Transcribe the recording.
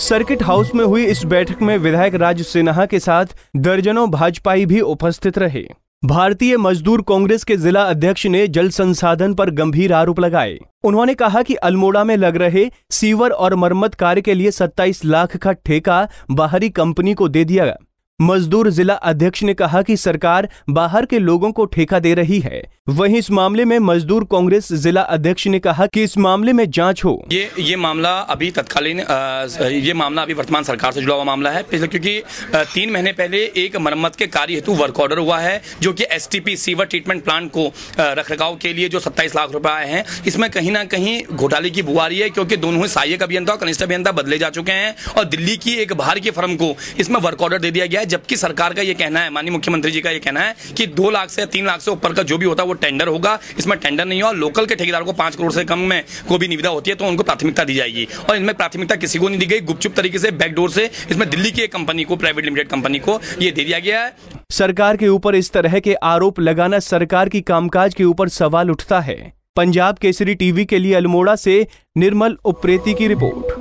circuit house में हुई इस बैठक में विधायक राज सिन्हा के साथ दर्जनों भाजपाई भी उपस्थित रहे भारतीय मजदूर कांग्रेस के जिला अध्यक्ष ने जल संसाधन पर गंभीर आरोप लगाए उन्होंने कहा कि अल्मोड़ा में लग रहे सीवर और मरम्मत कार्य के लिए 27 लाख का ठेका बाहरी कंपनी को दे दिया मजदूर जिला अध्यक्ष ने कहा कि सरकार बाहर के लोगों को ठेका दे रही है वहीं इस मामले में मजदूर कांग्रेस जिला अध्यक्ष ने कहा कि इस मामले में जांच हो ये ये मामला अभी तत्कालीन ये मामला अभी वर्तमान सरकार से जुड़ा हुआ मामला है पिछले क्योंकि तीन महीने पहले एक मरम्मत के कार्य हेतु वर्क ऑर्डर हुआ है जो कि एस सीवर ट्रीटमेंट प्लांट को रख के लिए जो सत्ताईस लाख रूपए आए हैं इसमें कहीं ना कहीं घोटाले की बुआरी है क्योंकि दोनों ही सहायक अभियंता और कनिष्ठ अभियंता बदले जा चुके हैं और दिल्ली की एक बाहर की फर्म को इसमें वर्क ऑर्डर दे दिया गया है जबकि सरकार का यह कहना है माननीय मुख्यमंत्री जी का यह कहना है कि दो लाख से तीन लाख से ऊपर का जो भी होता है वो टेंडर होगा इसमें टेंडर नहीं होगा लोकल के ठेकेदार को पांच करोड़ से कम में को भी निविदा होती है तो उनको प्राथमिकता दी जाएगी और इनमें प्राथमिकता किसी को नहीं दी गई गुपचुप तरीके से बैकडोर से इसमें दिल्ली की एक कंपनी को प्राइवेट लिमिटेड कंपनी को यह दे दिया गया है सरकार के ऊपर इस तरह के आरोप लगाना सरकार की कामकाज के ऊपर सवाल उठता है पंजाब केसरी टीवी के लिए अल्मोड़ा से निर्मल उप्रेती की रिपोर्ट